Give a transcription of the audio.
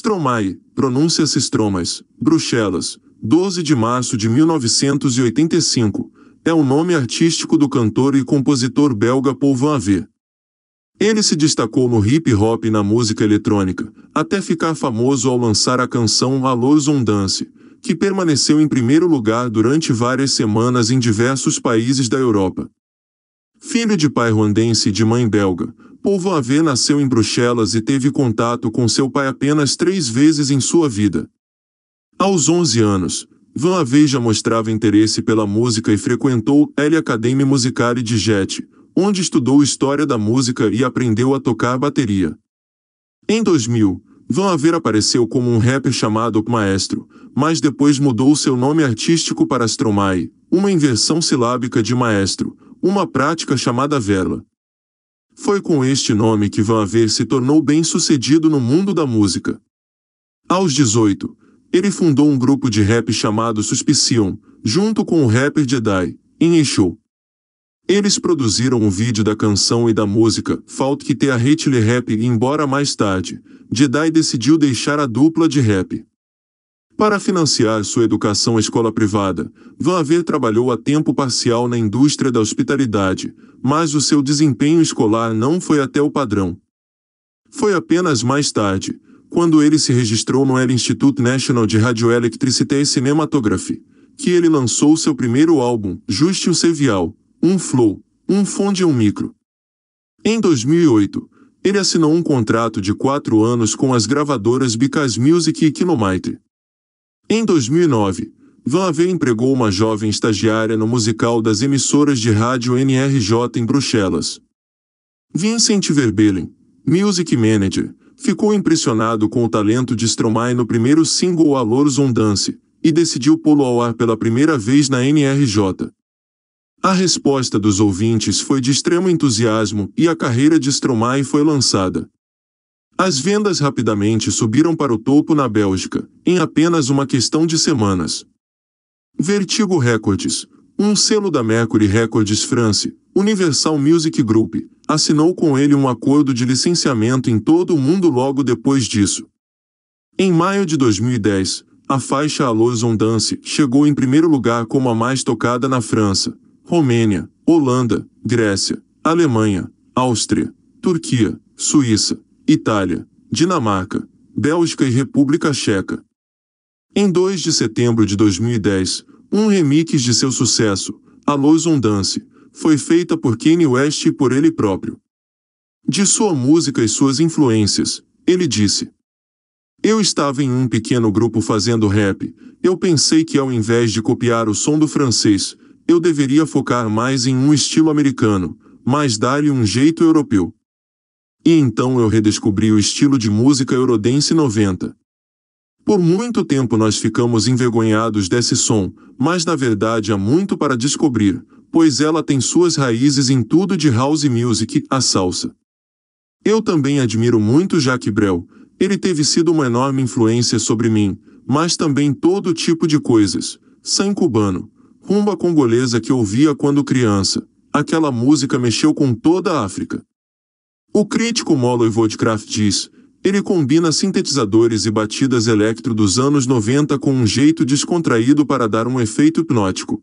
Stromae, pronúncia-se Stromas, Bruxelas, 12 de março de 1985, é o nome artístico do cantor e compositor belga Paul Van Ave. Ele se destacou no hip hop e na música eletrônica, até ficar famoso ao lançar a canção Alô Zondance, Dance, que permaneceu em primeiro lugar durante várias semanas em diversos países da Europa. Filho de pai ruandense e de mãe belga, Povoavé nasceu em Bruxelas e teve contato com seu pai apenas três vezes em sua vida. Aos 11 anos, Van Aver já mostrava interesse pela música e frequentou L Academia Musicale de Jet, onde estudou História da Música e aprendeu a tocar bateria. Em 2000, Van Haver apareceu como um rapper chamado Maestro, mas depois mudou seu nome artístico para Stromae, uma inversão silábica de Maestro, uma prática chamada Verla. Foi com este nome que Van ver se tornou bem-sucedido no mundo da música. Aos 18, ele fundou um grupo de rap chamado Suspicion, junto com o rapper Jedi, em Show. Eles produziram um vídeo da canção e da música Falta que ter a Hitler Rap e embora mais tarde, Jedi decidiu deixar a dupla de rap. Para financiar sua educação à escola privada, Van Haver trabalhou a tempo parcial na indústria da hospitalidade, mas o seu desempenho escolar não foi até o padrão. Foi apenas mais tarde, quando ele se registrou no El Instituto National de Radioelectricité e Cinematography, que ele lançou seu primeiro álbum, Justice Sevial, Um Flow, Um Fond e Um Micro. Em 2008, ele assinou um contrato de quatro anos com as gravadoras Bicas Music e Kinomite. Em 2009, Van Aven empregou uma jovem estagiária no musical das emissoras de rádio NRJ em Bruxelas. Vincent Verbelen, music manager, ficou impressionado com o talento de Stromae no primeiro single "Alors, on Dance e decidiu pô-lo ao ar pela primeira vez na NRJ. A resposta dos ouvintes foi de extremo entusiasmo e a carreira de Stromae foi lançada. As vendas rapidamente subiram para o topo na Bélgica, em apenas uma questão de semanas. Vertigo Records, um selo da Mercury Records France, Universal Music Group, assinou com ele um acordo de licenciamento em todo o mundo logo depois disso. Em maio de 2010, a faixa "Alois on Dance chegou em primeiro lugar como a mais tocada na França, Romênia, Holanda, Grécia, Alemanha, Áustria, Turquia, Suíça, Itália, Dinamarca, Bélgica e República Checa. Em 2 de setembro de 2010, um remix de seu sucesso, Alôs on Dance, foi feita por Kanye West e por ele próprio. De sua música e suas influências, ele disse: Eu estava em um pequeno grupo fazendo rap, eu pensei que ao invés de copiar o som do francês, eu deveria focar mais em um estilo americano, mas dar-lhe um jeito europeu. E então eu redescobri o estilo de música Eurodance 90. Por muito tempo nós ficamos envergonhados desse som, mas na verdade há muito para descobrir, pois ela tem suas raízes em tudo de house music, a salsa. Eu também admiro muito Jacques Brel, ele teve sido uma enorme influência sobre mim, mas também todo tipo de coisas, sangue cubano, rumba congolesa que ouvia quando criança, aquela música mexeu com toda a África. O crítico Molloy Woodcraft diz, ele combina sintetizadores e batidas electro dos anos 90 com um jeito descontraído para dar um efeito hipnótico.